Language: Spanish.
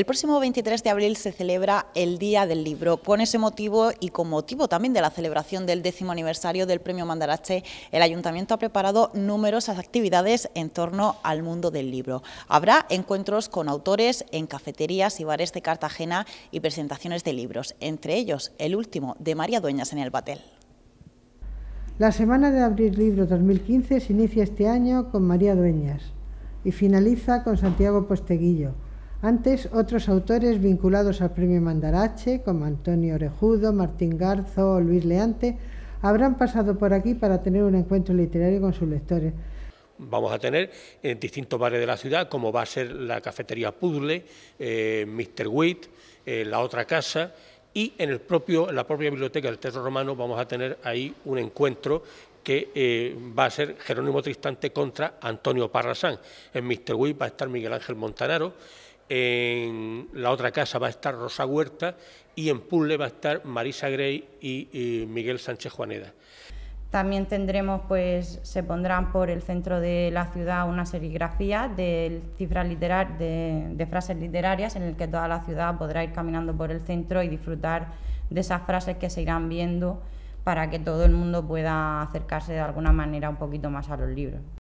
El próximo 23 de abril se celebra el Día del Libro. Con ese motivo y con motivo también de la celebración del décimo aniversario del Premio Mandarache, el Ayuntamiento ha preparado numerosas actividades en torno al mundo del libro. Habrá encuentros con autores en cafeterías y bares de Cartagena y presentaciones de libros, entre ellos el último de María Dueñas en el Batel. La Semana de Abril Libro 2015 se inicia este año con María Dueñas y finaliza con Santiago Posteguillo antes, otros autores vinculados al premio Mandarache, como Antonio Orejudo, Martín Garzo o Luis Leante, habrán pasado por aquí para tener un encuentro literario con sus lectores. Vamos a tener en distintos bares de la ciudad, como va a ser la cafetería Puzzle, eh, Mr. Witt, eh, La Otra Casa, y en, el propio, la propia biblioteca del Teatro Romano vamos a tener ahí un encuentro que eh, va a ser Jerónimo Tristante contra Antonio Parrasán. En Mr. Witt va a estar Miguel Ángel Montanaro en la otra casa va a estar Rosa Huerta y en Puzzle va a estar Marisa Grey y, Miguel Sánchez Juaneda. También tendremos, pues se pondrán por el centro de la ciudad una serigrafía de, cifras de frases literarias en el que toda la ciudad podrá ir caminando por el centro y disfrutar de esas frases que se irán viendo para que todo el mundo pueda acercarse de alguna manera un poquito más a los libros.